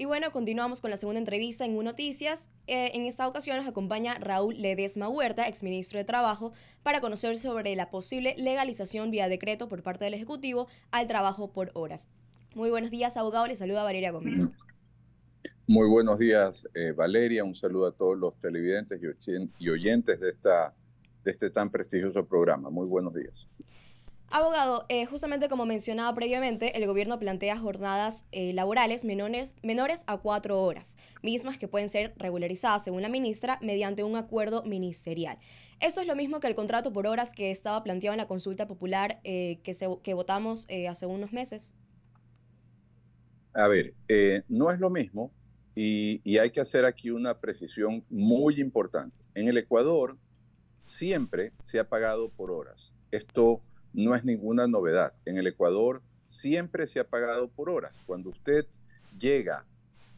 Y bueno, continuamos con la segunda entrevista en UNOTICIAS. Noticias. Eh, en esta ocasión nos acompaña Raúl Ledesma Huerta, exministro de Trabajo, para conocer sobre la posible legalización vía decreto por parte del Ejecutivo al trabajo por horas. Muy buenos días, abogado. Le saluda Valeria Gómez. Muy buenos días, eh, Valeria. Un saludo a todos los televidentes y oyentes de este tan prestigioso programa. Muy buenos días. Abogado, eh, justamente como mencionaba previamente, el gobierno plantea jornadas eh, laborales menores, a cuatro horas, mismas que pueden ser regularizadas, según la ministra, mediante un acuerdo ministerial. Eso es lo mismo que el contrato por horas que estaba planteado en la consulta popular eh, que, votamos hace unos meses. A ver, no es lo mismo y, y hay que hacer aquí una precisión muy importante. En el Ecuador siempre se ha pagado por horas. Esto no es ninguna novedad. En el Ecuador siempre se ha pagado por horas. Cuando usted llega,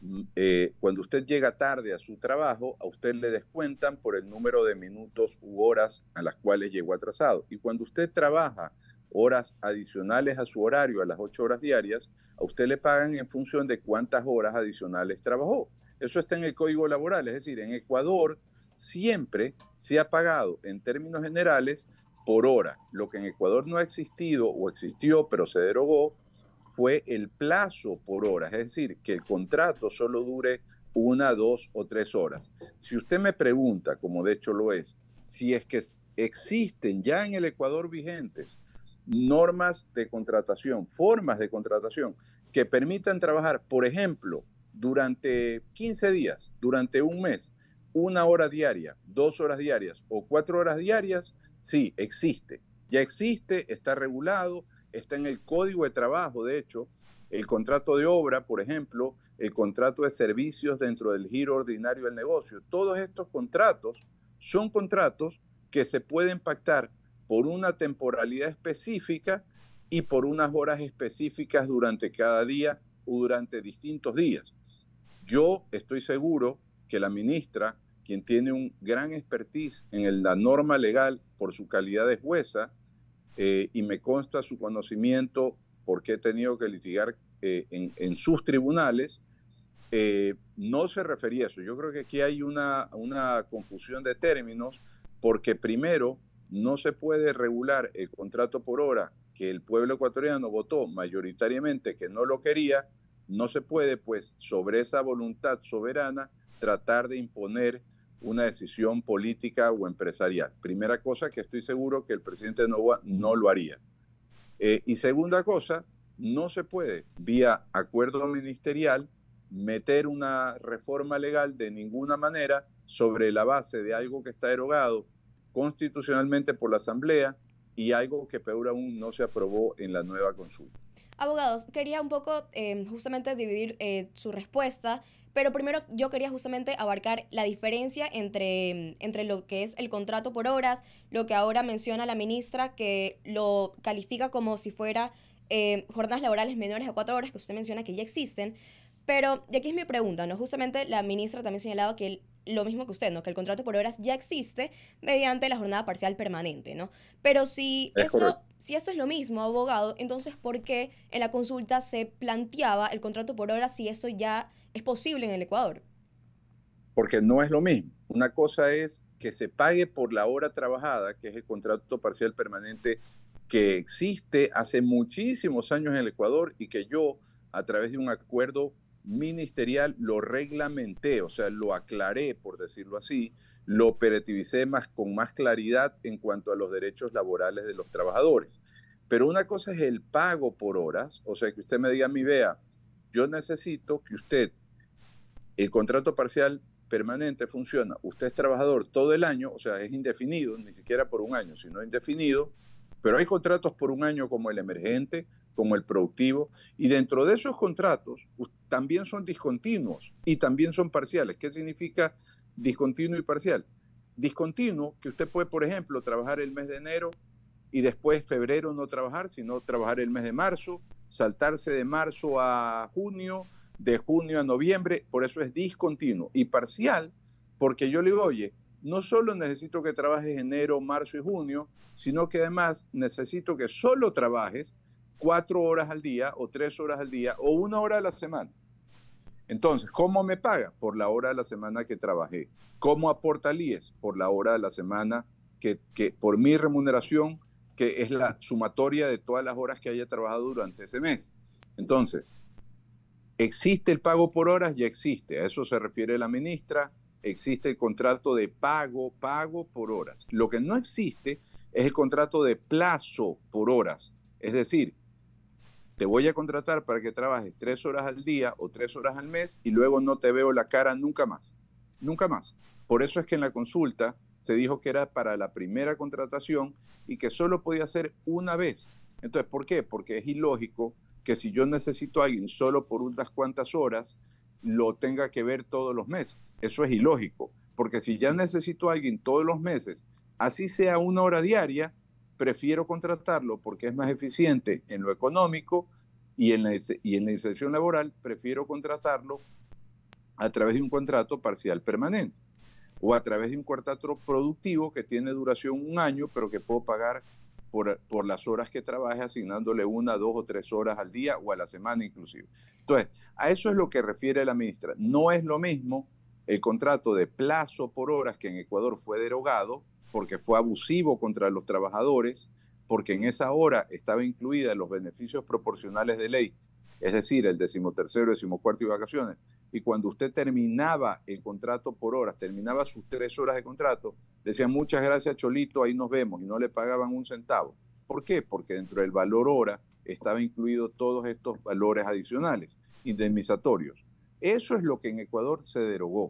mm, eh, cuando usted llega tarde a su trabajo, a usted le descuentan por el número de minutos u horas a las cuales llegó atrasado. Y cuando usted trabaja horas adicionales a su horario, a las ocho horas diarias, a usted le pagan en función de cuántas horas adicionales trabajó. Eso está en el Código Laboral, es decir, en Ecuador siempre se ha pagado en términos generales por hora. Lo que en Ecuador no ha existido o existió, pero se derogó, fue el plazo por hora. Es decir, que el contrato solo dure una, dos o tres horas. Si usted me pregunta, como de hecho lo es, si es que existen ya en el Ecuador vigentes normas de contratación, formas de contratación que permitan trabajar, por ejemplo, durante 15 días, durante un mes, una hora diaria, dos horas diarias o cuatro horas diarias, Sí, existe. Ya existe, está regulado, está en el código de trabajo, de hecho, el contrato de obra, por ejemplo, el contrato de servicios dentro del giro ordinario del negocio. Todos estos contratos son contratos que se pueden pactar por una temporalidad específica y por unas horas específicas durante cada día o durante distintos días. Yo estoy seguro que la ministra quien tiene un gran expertise en la norma legal por su calidad de jueza eh, y me consta su conocimiento porque he tenido que litigar eh, en, sus tribunales, eh, no se refería a eso. Yo creo que aquí hay una, una confusión de términos porque primero no se puede regular el contrato por hora que el pueblo ecuatoriano votó mayoritariamente que no lo quería, no se puede pues sobre esa voluntad soberana tratar de imponer una decisión política o empresarial. Primera cosa que estoy seguro que el presidente Nova no lo haría. Eh, y segunda cosa, no se puede, vía acuerdo ministerial, meter una reforma legal de ninguna manera sobre la base de algo que está erogado constitucionalmente por la Asamblea y algo que peor aún no se aprobó en la nueva consulta. Abogados, quería un poco em, justamente dividir eh, su respuesta, pero primero yo quería justamente abarcar la diferencia entre, em, entre lo que es el contrato por horas, lo que ahora menciona la ministra, que lo califica como si fuera em, jornadas laborales menores a cuatro horas, que usted menciona que ya existen. Pero, y aquí es mi pregunta, ¿no? Justamente la ministra también señalaba que lo mismo que usted, ¿no? Que el contrato por horas ya existe mediante la jornada parcial permanente, ¿no? Pero si esto, si esto es lo mismo, abogado, entonces ¿por qué en la consulta se planteaba el contrato por horas si esto ya es posible en el Ecuador? Porque no es lo mismo. Una cosa es que se pague por la hora trabajada, que es el contrato parcial permanente que existe hace muchísimos años en el Ecuador y que yo, a través de un acuerdo ministerial lo reglamenté, o sea, lo aclaré, por decirlo así, lo operativicé más, con más claridad en cuanto a los derechos laborales de los trabajadores. Pero una cosa es el pago por horas, o sea, que usted me diga, mi vea, yo necesito que usted, el contrato parcial permanente funciona, usted es trabajador todo el año, o sea, es indefinido, ni siquiera por un año, sino indefinido, pero hay contratos por un año como el emergente, como el productivo, y dentro de esos contratos también son discontinuos y también son parciales. ¿Qué significa discontinuo y parcial? Discontinuo, que usted puede, por ejemplo, trabajar el mes de enero y después febrero no trabajar, sino trabajar el mes de marzo, saltarse de marzo a junio, de junio a noviembre, por eso es discontinuo y parcial, porque yo le digo, oye, no solo necesito que trabajes enero, marzo y junio, sino que además necesito que solo trabajes cuatro horas al día o tres horas al día o una hora a la semana. Entonces, ¿cómo me paga? Por la hora de la semana que trabajé. ¿Cómo aporta el Por la hora de la semana que, que por mi remuneración, que es la sumatoria de todas las horas que haya trabajado durante ese mes. Entonces, existe el pago por horas, ya existe. A eso se refiere la ministra. Existe el contrato de pago, pago por horas. Lo que no existe es el contrato de plazo por horas. Es decir, te voy a contratar para que trabajes tres horas al día o tres horas al mes y luego no te veo la cara nunca más, nunca más. Por eso es que en la consulta se dijo que era para la primera contratación y que solo podía ser una vez. Entonces, ¿por qué? Porque es ilógico que si yo necesito a alguien solo por unas cuantas horas, lo tenga que ver todos los meses. Eso es ilógico, porque si ya necesito a alguien todos los meses, así sea una hora diaria, prefiero contratarlo porque es más eficiente en lo económico y en la, y en la inserción laboral, prefiero contratarlo a través de un contrato parcial permanente o a través de un contrato productivo que tiene duración un año, pero que puedo pagar por, por, las horas que trabaje, asignándole una, dos o tres horas al día o a la semana inclusive. Entonces, a eso es lo que refiere la ministra. No es lo mismo el contrato de plazo por horas que en Ecuador fue derogado porque fue abusivo contra los trabajadores, porque en esa hora estaba incluida los beneficios proporcionales de ley, es decir, el decimotercero, decimocuarto y vacaciones. Y cuando usted terminaba el contrato por horas, terminaba sus tres horas de contrato, decía muchas gracias Cholito, ahí nos vemos, y no le pagaban un centavo. ¿Por qué? Porque dentro del valor hora estaba incluido todos estos valores adicionales, indemnizatorios. Eso es lo que en Ecuador se derogó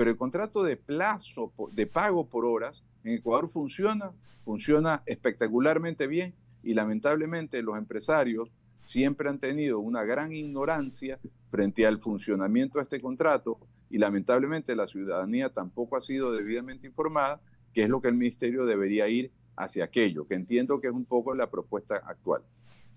pero el contrato de plazo, de pago por horas, en Ecuador funciona, funciona espectacularmente bien y lamentablemente los empresarios siempre han tenido una gran ignorancia frente al funcionamiento de este contrato y lamentablemente la ciudadanía tampoco ha sido debidamente informada, que es lo que el ministerio debería ir hacia aquello, que entiendo que es un poco la propuesta actual.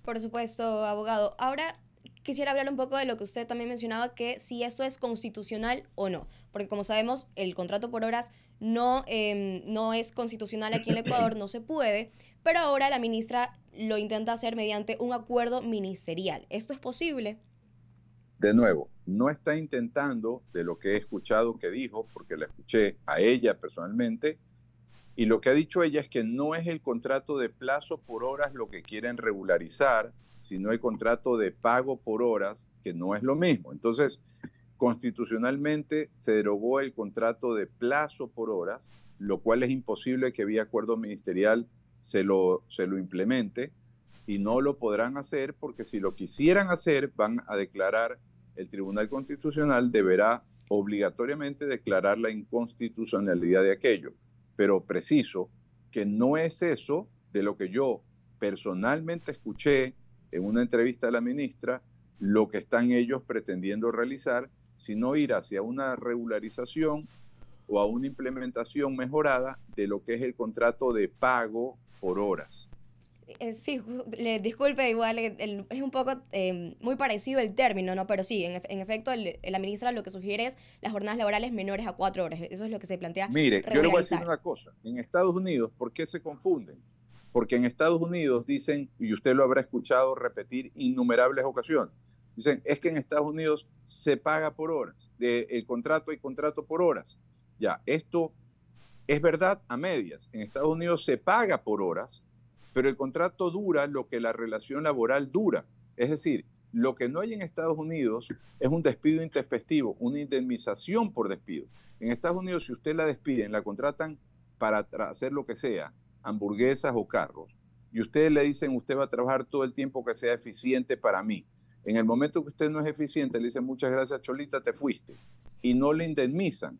Por supuesto, abogado. Ahora, quisiera hablar un poco de lo que usted también mencionaba, que si eso es constitucional o no, porque como sabemos, el contrato por horas no, em, no es constitucional aquí en Ecuador, no se puede, pero ahora la ministra lo intenta hacer mediante un acuerdo ministerial. ¿Esto es posible? De nuevo, no está intentando de lo que he escuchado que dijo, porque la escuché a ella personalmente, y lo que ha dicho ella es que no es el contrato de plazo por horas lo que quieren regularizar, sino el contrato de pago por horas, que no es lo mismo. Entonces, constitucionalmente se derogó el contrato de plazo por horas, lo cual es imposible que vía acuerdo ministerial se lo, se lo implemente y no lo podrán hacer porque si lo quisieran hacer van a declarar, el Tribunal Constitucional deberá obligatoriamente declarar la inconstitucionalidad de aquello pero preciso, que no es eso de lo que yo personalmente escuché en una entrevista a la ministra, lo que están ellos pretendiendo realizar, sino ir hacia una regularización o a una implementación mejorada de lo que es el contrato de pago por horas. Eh, sí, le, disculpe, igual eh, es un poco em, muy parecido el término, ¿no? Pero sí, en, efecto, la ministra lo que sugiere es las jornadas laborales menores a cuatro horas. Eso es lo que se plantea. Mire, yo le voy a decir una cosa. En Estados Unidos, ¿por qué se confunden? Porque en Estados Unidos dicen, y usted lo habrá escuchado repetir innumerables ocasiones, dicen, es que en Estados Unidos se paga por horas, de, el contrato y contrato por horas. Ya, esto es verdad a medias. En Estados Unidos se paga por horas pero el contrato dura lo que la relación laboral dura. Es decir, lo que no hay en Estados Unidos es un despido intempestivo, una indemnización por despido. En Estados Unidos, si usted la despiden, la contratan para hacer lo que sea, hamburguesas o carros, y ustedes le dicen, usted va a trabajar todo el tiempo que sea eficiente para mí. En el momento que usted no es eficiente, le dicen, muchas gracias, Cholita, te fuiste. Y no le indemnizan.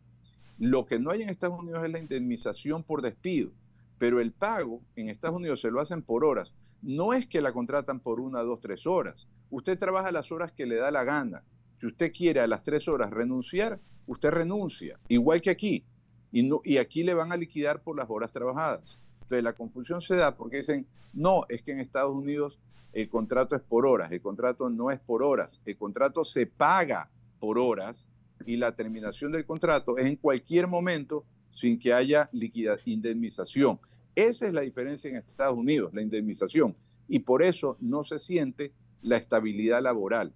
Lo que no hay en Estados Unidos es la indemnización por despido pero el pago en Estados Unidos se lo hacen por horas. No es que la contratan por una, dos, tres horas. Usted trabaja las horas que le da la gana. Si usted quiere a las tres horas renunciar, usted renuncia, igual que aquí. Y, y aquí le van a liquidar por las horas trabajadas. Entonces la confusión se da porque dicen, no, es que en Estados Unidos el contrato es por horas, el contrato no es por horas, el contrato se paga por horas y la terminación del contrato es en cualquier momento sin que haya liquidación indemnización. Esa es la diferencia en Estados Unidos, la indemnización. Y por eso no se siente la estabilidad laboral.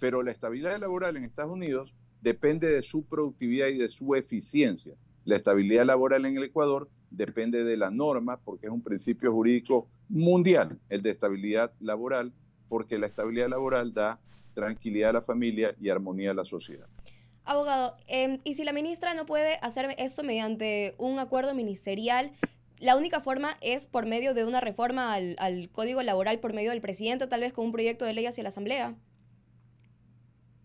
Pero la estabilidad laboral en Estados Unidos depende de su productividad y de su eficiencia. La estabilidad laboral en el Ecuador depende de la norma, porque es un principio jurídico mundial, el de estabilidad laboral, porque la estabilidad laboral da tranquilidad a la familia y armonía a la sociedad. Abogado, em, y si la ministra no puede hacer esto mediante un acuerdo ministerial, la única forma es por medio de una reforma al, al Código Laboral, por medio del presidente, tal vez con un proyecto de ley hacia la Asamblea.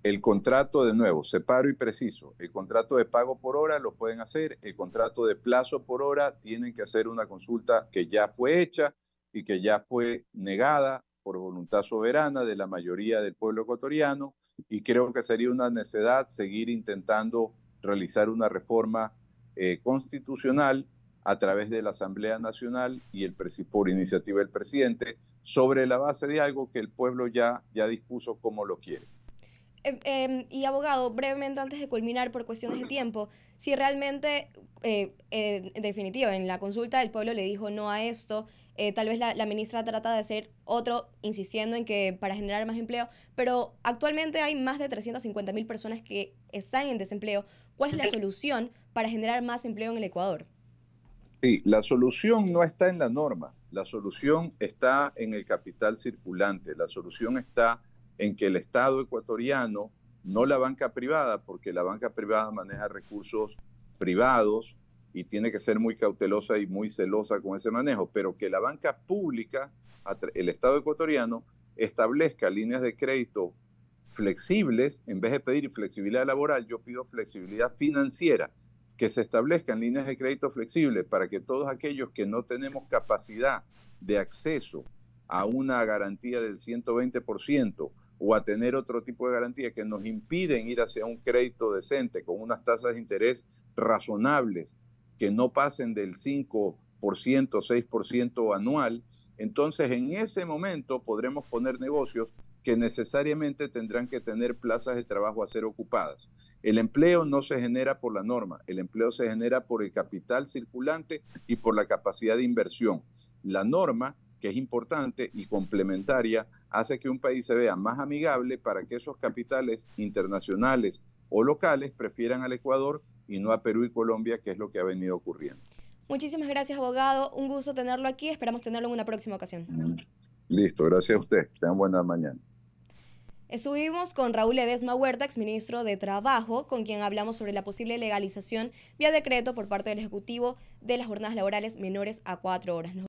El contrato, de nuevo, separo y preciso. El contrato de pago por hora lo pueden hacer. El contrato de plazo por hora tienen que hacer una consulta que ya fue hecha y que ya fue negada por voluntad soberana de la mayoría del pueblo ecuatoriano y creo que sería una necedad seguir intentando realizar una reforma eh, constitucional a través de la Asamblea Nacional y el por iniciativa del presidente sobre la base de algo que el pueblo ya, ya dispuso como lo quiere. Em, em, y abogado, brevemente antes de culminar por cuestiones de tiempo, si realmente, eh, en definitiva, en la consulta del pueblo le dijo no a esto, eh, tal vez la, ministra trata de hacer otro, insistiendo en que para generar más empleo, pero actualmente hay más de 350.000 mil personas que están en desempleo. ¿Cuál es la solución para generar más empleo en el Ecuador? Sí, la solución no está en la norma, la solución está en el capital circulante, la solución está en que el Estado ecuatoriano, no la banca privada, porque la banca privada maneja recursos privados, y tiene que ser muy cautelosa y muy celosa con ese manejo, pero que la banca pública, el Estado ecuatoriano, establezca líneas de crédito flexibles, en vez de pedir flexibilidad laboral, yo pido flexibilidad financiera, que se establezcan líneas de crédito flexibles para que todos aquellos que no tenemos capacidad de acceso a una garantía del 120% o a tener otro tipo de garantía que nos impiden ir hacia un crédito decente con unas tasas de interés razonables que no pasen del 5%, 6% anual, entonces en ese momento podremos poner negocios que necesariamente tendrán que tener plazas de trabajo a ser ocupadas. El empleo no se genera por la norma, el empleo se genera por el capital circulante y por la capacidad de inversión. La norma, que es importante y complementaria, hace que un país se vea más amigable para que esos capitales internacionales o locales prefieran al Ecuador y no a Perú y Colombia, que es lo que ha venido ocurriendo. Muchísimas gracias, abogado. Un gusto tenerlo aquí. Esperamos tenerlo en una próxima ocasión. Listo, gracias a usted. Tengan buena mañana. Estuvimos con Raúl Edesma Huerta, exministro de Trabajo, con quien hablamos sobre la posible legalización vía decreto por parte del Ejecutivo de las jornadas laborales menores a cuatro horas.